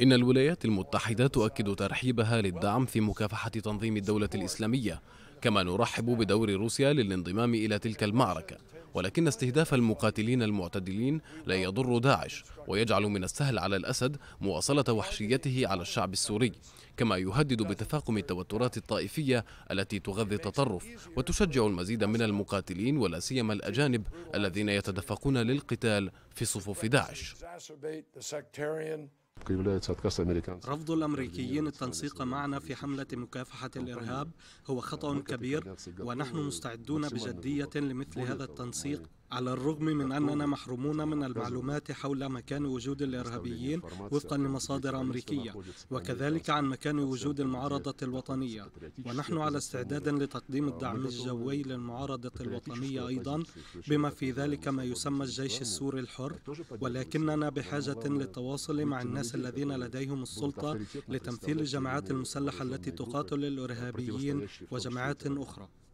إن الولايات المتحدة تؤكد ترحيبها للدعم في مكافحة تنظيم الدولة الإسلامية كما نرحب بدور روسيا للانضمام إلى تلك المعركة ولكن استهداف المقاتلين المعتدلين لا يضر داعش ويجعل من السهل على الأسد مواصلة وحشيته على الشعب السوري كما يهدد بتفاقم التوترات الطائفية التي تغذي التطرف وتشجع المزيد من المقاتلين ولا سيما الأجانب الذين يتدفقون للقتال في صفوف داعش رفض الأمريكيين التنسيق معنا في حملة مكافحة الإرهاب هو خطأ كبير ونحن مستعدون بجدية لمثل هذا التنسيق على الرغم من أننا محرومون من المعلومات حول مكان وجود الإرهابيين وفقا لمصادر أمريكية وكذلك عن مكان وجود المعارضة الوطنية ونحن على استعداد لتقديم الدعم الجوي للمعارضة الوطنية أيضا بما في ذلك ما يسمى الجيش السوري الحر ولكننا بحاجة للتواصل مع الناس الذين لديهم السلطة لتمثيل الجماعات المسلحة التي تقاتل الإرهابيين وجماعات أخرى